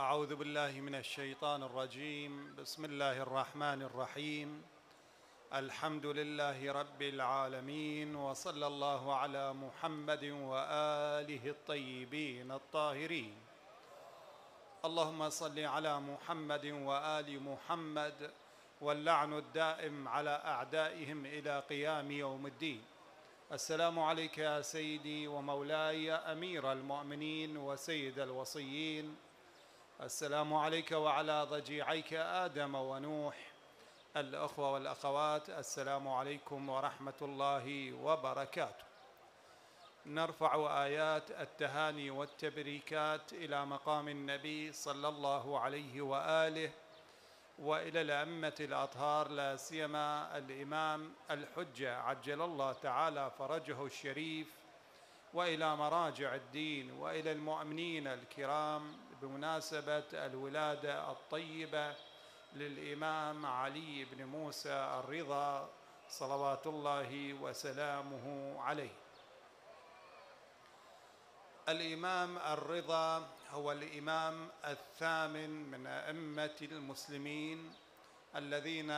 أعوذ بالله من الشيطان الرجيم بسم الله الرحمن الرحيم الحمد لله رب العالمين وصلى الله على محمد وآله الطيبين الطاهرين اللهم صل على محمد وآل محمد واللعن الدائم على أعدائهم إلى قيام يوم الدين السلام عليك يا سيدي ومولاي أمير المؤمنين وسيد الوصيين السلام عليك وعلى ضجيعيك آدم ونوح الأخوة والأخوات السلام عليكم ورحمة الله وبركاته نرفع آيات التهاني والتبريكات إلى مقام النبي صلى الله عليه وآله وإلى الأئمة الأطهار لا سيما الإمام الحجة عجل الله تعالى فرجه الشريف وإلى مراجع الدين وإلى المؤمنين الكرام بمناسبة الولادة الطيبة للإمام علي بن موسى الرضا صلوات الله وسلامه عليه الإمام الرضا هو الإمام الثامن من أئمة المسلمين الذين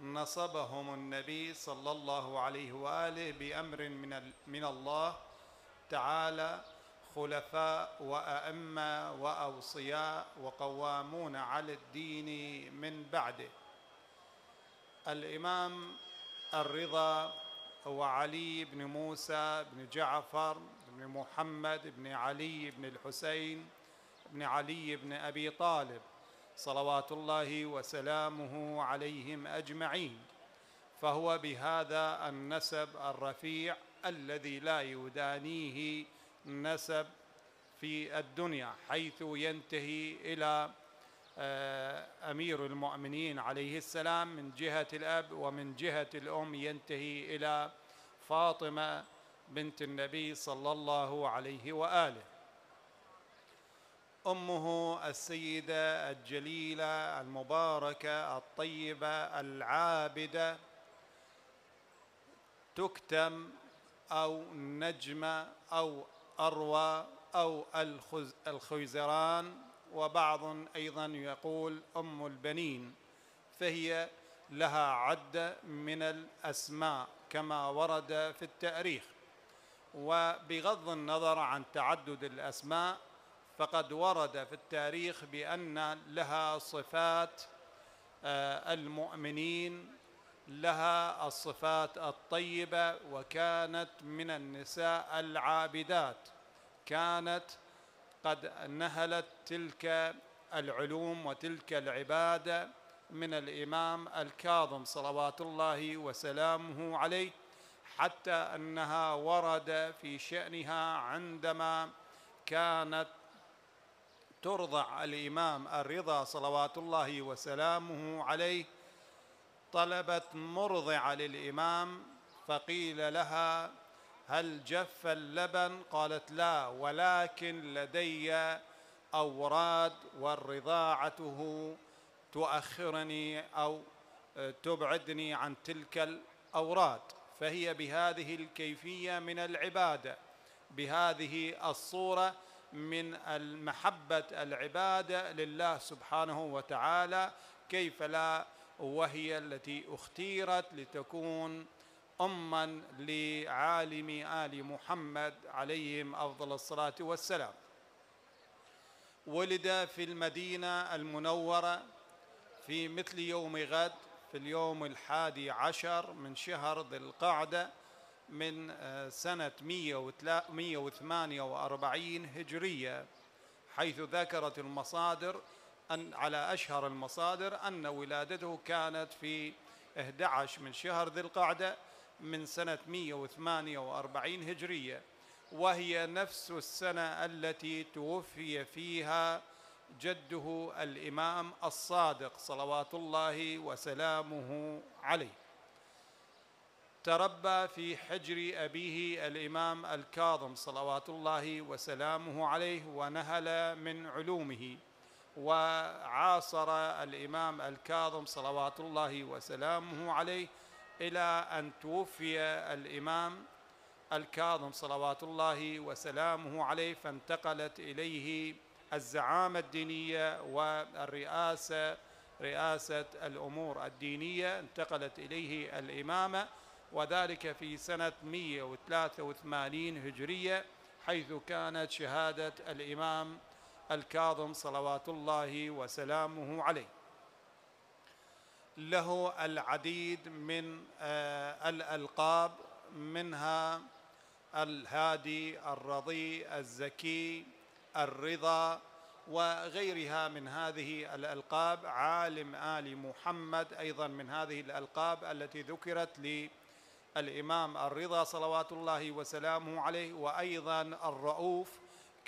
نصبهم النبي صلى الله عليه وآله بأمر من, من الله تعالى خلفاء وأئمة وأوصياء وقوامون على الدين من بعده الإمام الرضا وعلي بن موسى بن جعفر بن محمد بن علي بن الحسين بن علي بن أبي طالب صلوات الله وسلامه عليهم أجمعين فهو بهذا النسب الرفيع الذي لا يدانيه نسب في الدنيا حيث ينتهي إلى آه، أمير المؤمنين عليه السلام من جهة الأب ومن جهة الأم ينتهي إلى فاطمة بنت النبي صلى الله عليه وآله أمه السيدة الجليلة المباركة الطيبة العابدة تكتم أو نجمة أو أروى أو الخيزران وبعض أيضا يقول أم البنين فهي لها عد من الأسماء كما ورد في التأريخ وبغض النظر عن تعدد الأسماء فقد ورد في التاريخ بأن لها صفات آه، المؤمنين لها الصفات الطيبة وكانت من النساء العابدات كانت قد نهلت تلك العلوم وتلك العبادة من الإمام الكاظم صلوات الله وسلامه عليه حتى أنها ورد في شأنها عندما كانت ترضع الإمام الرضا صلوات الله وسلامه عليه طلبت مرضعة للإمام فقيل لها هل جف اللبن قالت لا ولكن لدي أوراد والرضاعته تؤخرني أو تبعدني عن تلك الأوراد فهي بهذه الكيفية من العبادة بهذه الصورة من المحبة العبادة لله سبحانه وتعالى كيف لا وهي التي اختيرت لتكون أما لعالم آل محمد عليهم أفضل الصلاة والسلام ولد في المدينة المنورة في مثل يوم غد في اليوم الحادي عشر من شهر ذي القعدة من آه، سنة 148 هجرية حيث ذكرت المصادر أن على أشهر المصادر أن ولادته كانت في 11 من شهر ذي القعدة من سنة 148 هجرية وهي نفس السنة التي توفي فيها جده الإمام الصادق صلوات الله وسلامه عليه تربى في حجر أبيه الإمام الكاظم صلوات الله وسلامه عليه ونهل من علومه وعاصر الإمام الكاظم صلوات الله وسلامه عليه إلى أن توفي الإمام الكاظم صلوات الله وسلامه عليه فانتقلت إليه الزعامة الدينية والرئاسة رئاسة الأمور الدينية انتقلت إليه الإمامة وذلك في سنة 183 هجرية حيث كانت شهادة الإمام الكاظم صلوات الله وسلامه عليه له العديد من آه، الألقاب منها الهادي الرضي الزكي الرضا وغيرها من هذه الألقاب عالم آل محمد أيضا من هذه الألقاب التي ذكرت للإمام الرضا صلوات الله وسلامه عليه وأيضا الرؤوف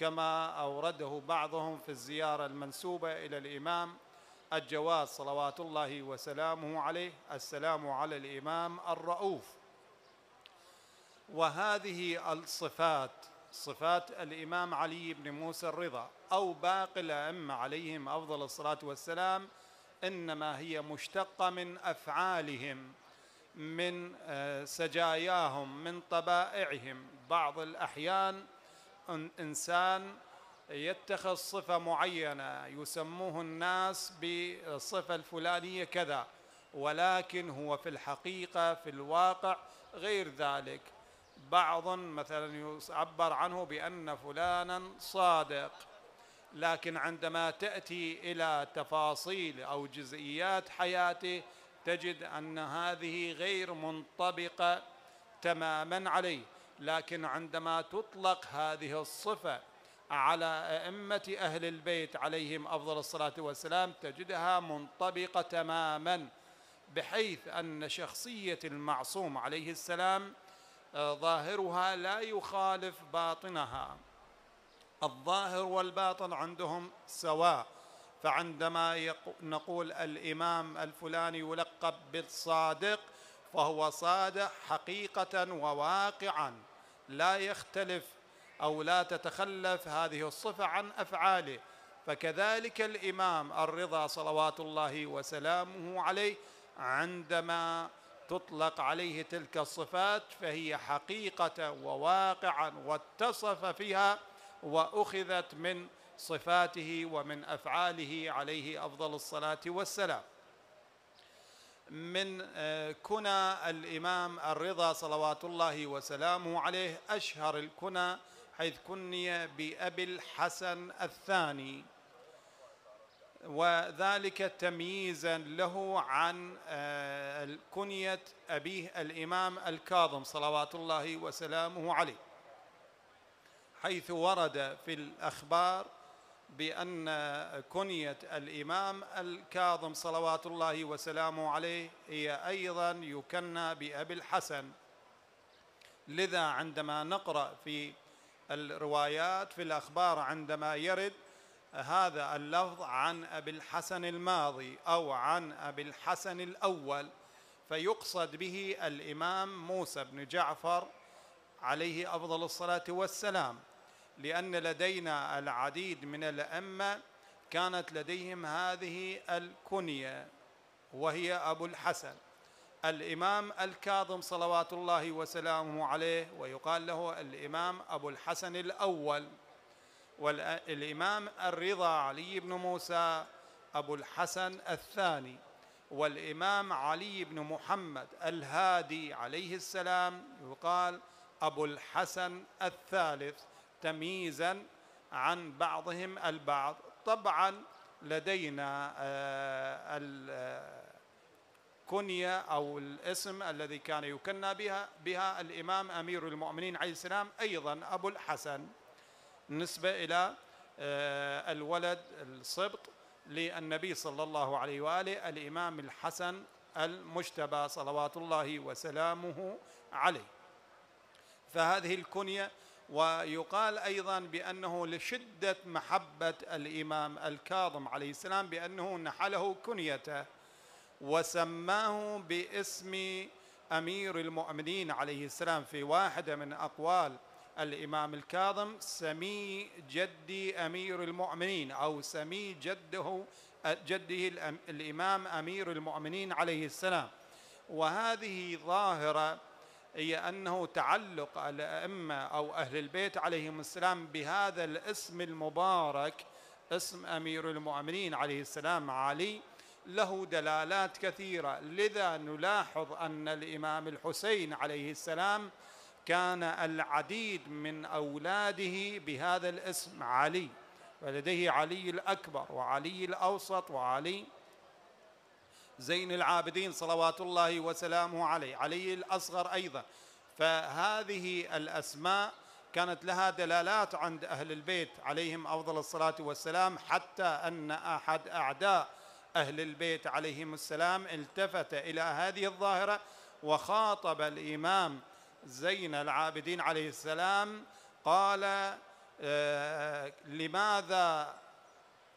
كما أورده بعضهم في الزيارة المنسوبة إلى الإمام الجواد صلوات الله وسلامه عليه السلام على الإمام الرؤوف وهذه الصفات صفات الإمام علي بن موسى الرضا أو باقي الأئمة عليهم أفضل الصلاة والسلام إنما هي مشتقة من أفعالهم من آه، سجاياهم من طبائعهم بعض الأحيان إنسان يتخذ صفة معينة يسموه الناس بالصفة الفلانية كذا ولكن هو في الحقيقة في الواقع غير ذلك بعض مثلا يعبر عنه بأن فلانا صادق لكن عندما تأتي إلى تفاصيل أو جزئيات حياته تجد أن هذه غير منطبقة تماما عليه لكن عندما تطلق هذه الصفة على أئمة أهل البيت عليهم أفضل الصلاة والسلام تجدها منطبقة تماما بحيث أن شخصية المعصوم عليه السلام آه، ظاهرها لا يخالف باطنها الظاهر والباطن عندهم سواء فعندما نقول الإمام الفلاني يلقب بالصادق فهو صادق حقيقة وواقعا لا يختلف او لا تتخلف هذه الصفه عن افعاله فكذلك الامام الرضا صلوات الله وسلامه عليه عندما تطلق عليه تلك الصفات فهي حقيقه وواقعا واتصف فيها واخذت من صفاته ومن افعاله عليه افضل الصلاه والسلام من آه، كنى الإمام الرضا صلوات الله وسلامه عليه أشهر الكنى حيث كني بأبي الحسن الثاني وذلك تمييزا له عن آه، كنية أبيه الإمام الكاظم صلوات الله وسلامه عليه حيث ورد في الأخبار بأن كنية الإمام الكاظم صلوات الله وسلامه عليه هي أيضا يكنى بأبي الحسن لذا عندما نقرأ في الروايات في الأخبار عندما يرد هذا اللفظ عن أبي الحسن الماضي أو عن أبي الحسن الأول فيقصد به الإمام موسى بن جعفر عليه أفضل الصلاة والسلام لأن لدينا العديد من الأئمة كانت لديهم هذه الكنية وهي أبو الحسن الإمام الكاظم صلوات الله وسلامه عليه ويقال له الإمام أبو الحسن الأول والإمام الرضا علي بن موسى أبو الحسن الثاني والإمام علي بن محمد الهادي عليه السلام يقال أبو الحسن الثالث تمييزا عن بعضهم البعض طبعا لدينا آه، الكنية آه، أو الاسم الذي كان يكنى بها بها الإمام أمير المؤمنين عليه السلام أيضا أبو الحسن بالنسبة إلى آه، الولد السبط للنبي صلى الله عليه وآله الإمام الحسن المجتبى صلوات الله وسلامه عليه فهذه الكنية ويقال أيضا بأنه لشدة محبة الإمام الكاظم عليه السلام بأنه نحله كنيته وسماه باسم أمير المؤمنين عليه السلام في واحدة من أقوال الإمام الكاظم سمي جدي أمير المؤمنين أو سمي جده جده الإمام أمير المؤمنين عليه السلام وهذه ظاهرة هي أنه تعلق الأئمة أو أهل البيت عليهم السلام بهذا الاسم المبارك اسم أمير المؤمنين عليه السلام علي له دلالات كثيرة لذا نلاحظ أن الإمام الحسين عليه السلام كان العديد من أولاده بهذا الاسم علي ولديه علي الأكبر وعلي الأوسط وعلي زين العابدين صلوات الله وسلامه عليه علي الأصغر أيضا فهذه الأسماء كانت لها دلالات عند أهل البيت عليهم أفضل الصلاة والسلام حتى أن أحد أعداء أهل البيت عليهم السلام التفت إلى هذه الظاهرة وخاطب الإمام زين العابدين عليه السلام قال آه، لماذا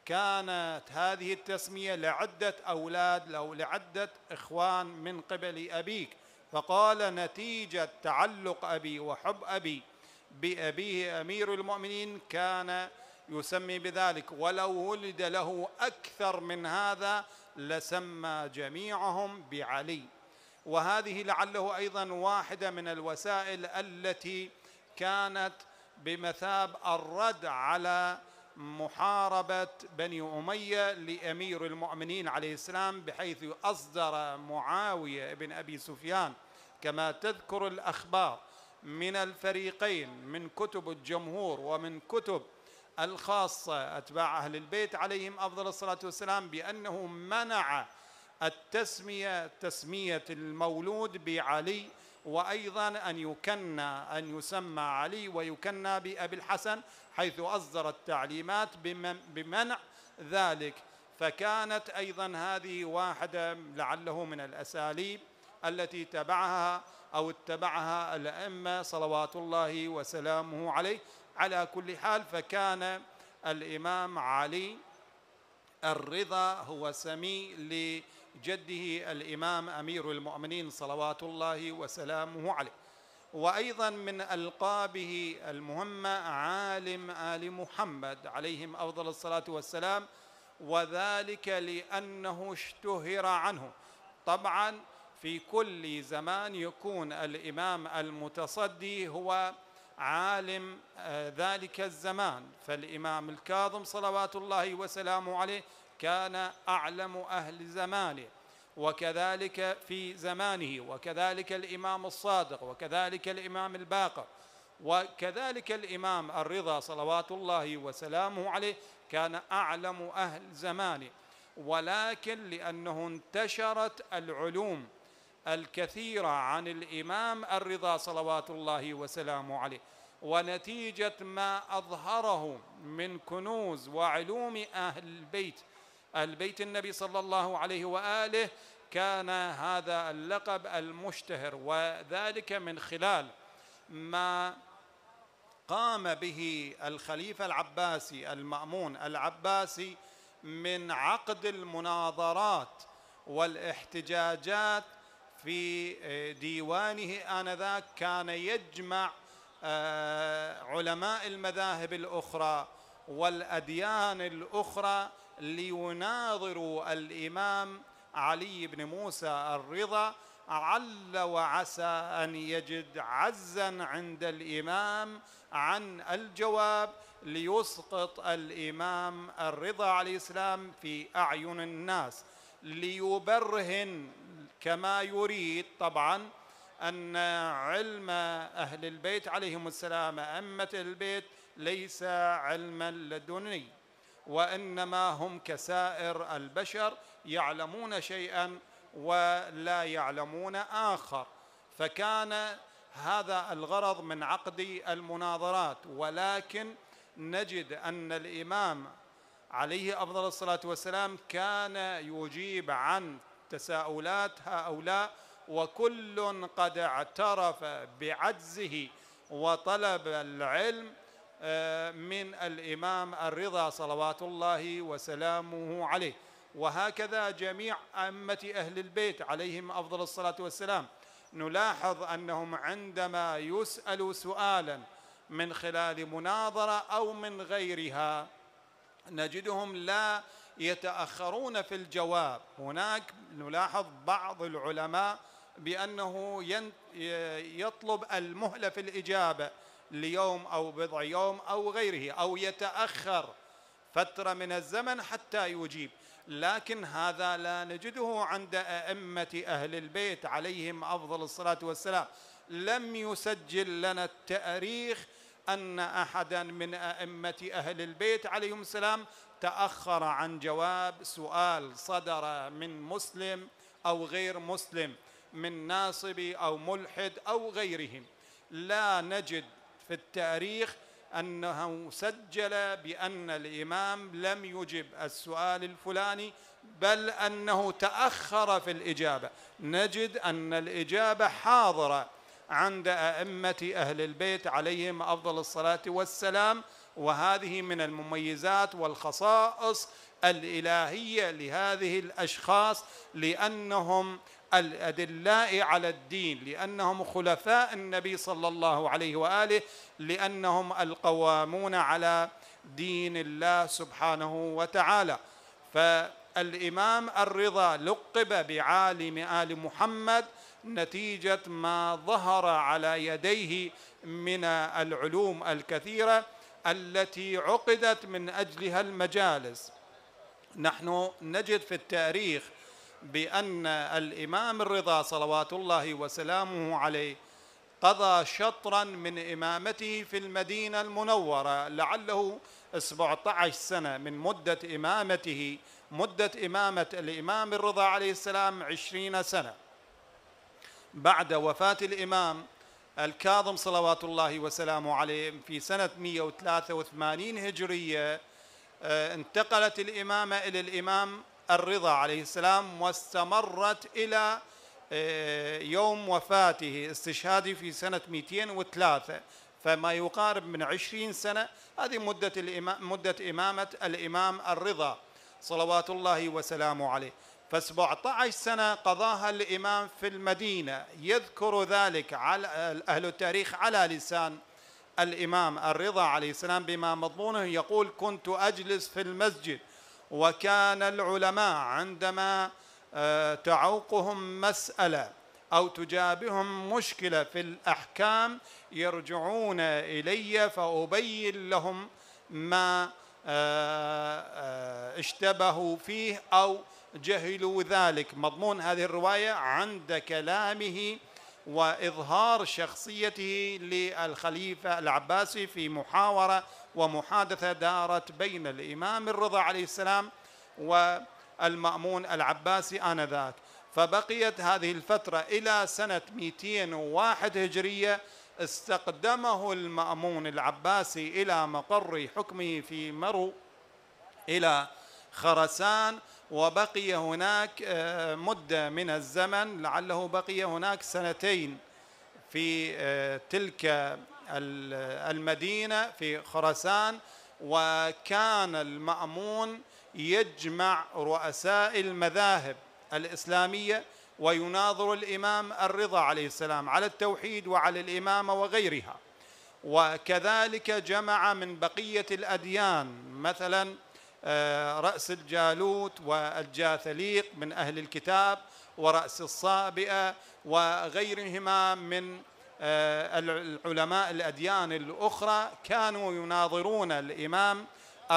كانت هذه التسمية لعدة أولاد أو لعدة إخوان من قبل أبيك فقال نتيجة تعلق أبي وحب أبي بأبيه أمير المؤمنين كان يسمي بذلك ولو ولد له أكثر من هذا لسمى جميعهم بعلي وهذه لعله أيضا واحدة من الوسائل التي كانت بمثاب الرد على محاربة بني أمية لأمير المؤمنين عليه السلام بحيث أصدر معاوية بن أبي سفيان كما تذكر الأخبار من الفريقين من كتب الجمهور ومن كتب الخاصة أتباع أهل البيت عليهم أفضل الصلاة والسلام بأنه منع التسمية تسمية المولود بعلي وأيضا أن يكنى أن يسمى علي ويكنى بأبي الحسن حيث أصدر التعليمات بمنع ذلك فكانت أيضا هذه واحدة لعله من الأساليب التي تبعها أو اتبعها الأئمة صلوات الله وسلامه عليه على كل حال فكان الإمام علي الرضا هو سمي للإمام جده الإمام أمير المؤمنين صلوات الله وسلامه عليه وأيضا من ألقابه المهمة عالم آل محمد عليهم أفضل الصلاة والسلام وذلك لأنه اشتهر عنه طبعا في كل زمان يكون الإمام المتصدي هو عالم آه، ذلك الزمان فالإمام الكاظم صلوات الله وسلامه عليه كان أعلم أهل زمانه وكذلك في زمانه وكذلك الإمام الصادق وكذلك الإمام الباقر وكذلك الإمام الرضا صلوات الله وسلامه عليه كان أعلم أهل زمانه ولكن لأنه انتشرت العلوم الكثيرة عن الإمام الرضا صلوات الله وسلامه عليه ونتيجة ما أظهره من كنوز وعلوم أهل البيت أهل بيت النبي صلى الله عليه وآله كان هذا اللقب المشتهر وذلك من خلال ما قام به الخليفة العباسي المأمون العباسي من عقد المناظرات والاحتجاجات في آه، ديوانه آنذاك كان يجمع آه، علماء المذاهب الأخرى والأديان الأخرى ليناظروا الإمام علي بن موسى الرضا عل وعسى أن يجد عزا عند الإمام عن الجواب ليسقط الإمام الرضا عليه السلام في أعين الناس ليبرهن كما يريد طبعا أن علم أهل البيت عليهم السلام أمة البيت ليس علما لدني وانما هم كسائر البشر يعلمون شيئا ولا يعلمون اخر فكان هذا الغرض من عقد المناظرات ولكن نجد ان الامام عليه افضل الصلاه والسلام كان يجيب عن تساؤلات هؤلاء وكل قد اعترف بعجزه وطلب العلم آه، من الإمام الرضا صلوات الله وسلامه عليه وهكذا جميع أئمة أهل البيت عليهم أفضل الصلاة والسلام نلاحظ أنهم عندما يسأل سؤالا من خلال مناظرة أو من غيرها نجدهم لا يتأخرون في الجواب هناك نلاحظ بعض العلماء بأنه يطلب المهلة في الإجابة ليوم أو بضع يوم أو غيره أو يتأخر فترة من الزمن حتى يجيب لكن هذا لا نجده عند أئمة أهل البيت عليهم أفضل الصلاة والسلام لم يسجل لنا التأريخ أن أحدا من أئمة أهل البيت عليهم السلام تأخر عن جواب سؤال صدر من مسلم أو غير مسلم من ناصبي أو ملحد أو غيرهم لا نجد في التاريخ أنه سجل بأن الإمام لم يجب السؤال الفلاني بل أنه تأخر في الإجابة نجد أن الإجابة حاضرة عند أئمة أهل البيت عليهم أفضل الصلاة والسلام وهذه من المميزات والخصائص الإلهية لهذه الأشخاص لأنهم الأدلاء على الدين لأنهم خلفاء النبي صلى الله عليه وآله لأنهم القوامون على دين الله سبحانه وتعالى فالإمام الرضا لقب بعالم آل محمد نتيجة ما ظهر على يديه من العلوم الكثيرة التي عقدت من أجلها المجالس نحن نجد في التاريخ بأن الإمام الرضا صلوات الله وسلامه عليه قضى شطرا من إمامته في المدينة المنورة لعله 17 سنة من مدة إمامته مدة إمامة الإمام الرضا عليه السلام 20 سنة بعد وفاة الإمام الكاظم صلوات الله وسلامه عليه في سنة 183 هجرية آه، انتقلت الإمامة إلى الإمام الرضا عليه السلام واستمرت إلى آه، يوم وفاته استشهادي في سنة 203 فما يقارب من عشرين سنة هذه مدة, الإمام مدة إمامة الإمام الرضا صلوات الله وسلامه عليه ف17 سنة قضاها الإمام في المدينة يذكر ذلك على أهل التاريخ على لسان الإمام الرضا عليه السلام بما مضمونه يقول كنت أجلس في المسجد وكان العلماء عندما آه، تعوقهم مسألة أو تجابهم مشكلة في الأحكام يرجعون إلي فأبين لهم ما آه، آه، اشتبهوا فيه أو جهلوا ذلك مضمون هذه الرواية عند كلامه واظهار شخصيته للخليفه العباسي في محاوره ومحادثه دارت بين الامام الرضا عليه السلام والمامون العباسي انذاك فبقيت هذه الفتره الى سنه 201 هجريه استقدمه المامون العباسي الى مقر حكمه في مرو الى خرسان وبقي هناك آه، مدة من الزمن لعله بقي هناك سنتين في آه، تلك المدينة في خرسان وكان المأمون يجمع رؤساء المذاهب الإسلامية ويناظر الإمام الرضا عليه السلام على التوحيد وعلى الإمامة وغيرها وكذلك جمع من بقية الأديان مثلا آه، رأس الجالوت والجاثليق من أهل الكتاب ورأس الصابئة وغيرهما من آه، العلماء الأديان الأخرى كانوا يناظرون الإمام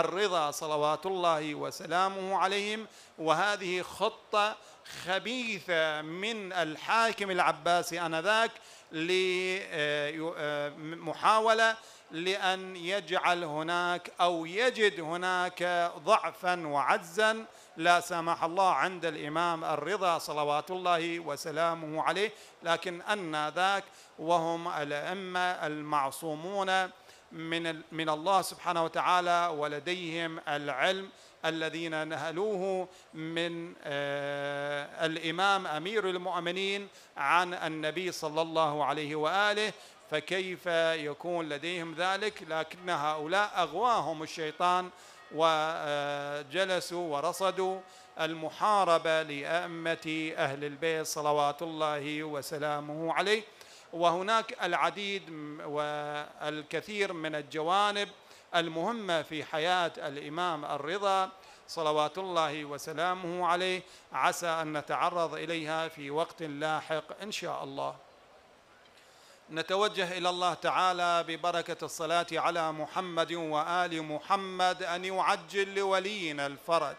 الرضا صلوات الله وسلامه عليهم وهذه خطة خبيثة من الحاكم العباسي آنذاك لمحاولة آه، آه، لأن يجعل هناك أو يجد هناك ضعفا وعجزا لا سمح الله عند الإمام الرضا صلوات الله وسلامه عليه لكن أن ذاك وهم الأئمة المعصومون من من الله سبحانه وتعالى ولديهم العلم الذين نهلوه من آه، الامام امير المؤمنين عن النبي صلى الله عليه واله فكيف يكون لديهم ذلك لكن هؤلاء اغواهم الشيطان وجلسوا آه، ورصدوا المحاربه لائمه اهل البيت صلوات الله وسلامه عليه وهناك العديد والكثير من الجوانب المهمة في حياة الإمام الرضا صلوات الله وسلامه عليه عسى أن نتعرض إليها في وقت لاحق إن شاء الله نتوجه إلى الله تعالى ببركة الصلاة على محمد وآل محمد أن يعجل لولينا الفرج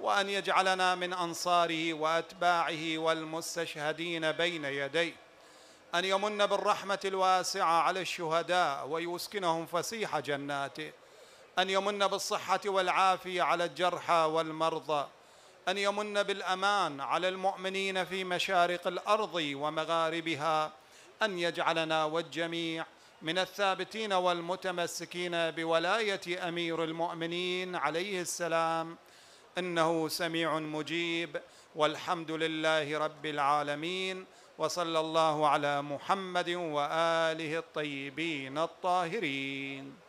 وأن يجعلنا من أنصاره وأتباعه والمستشهدين بين يديه أن يمن بالرحمة الواسعة على الشهداء ويسكنهم فسيح جناته أن يمن بالصحة والعافية على الجرحى والمرضى أن يمن بالأمان على المؤمنين في مشارق الأرض ومغاربها أن يجعلنا والجميع من الثابتين والمتمسكين بولاية أمير المؤمنين عليه السلام إنه سميع مجيب والحمد لله رب العالمين وصلى الله على محمد واله الطيبين الطاهرين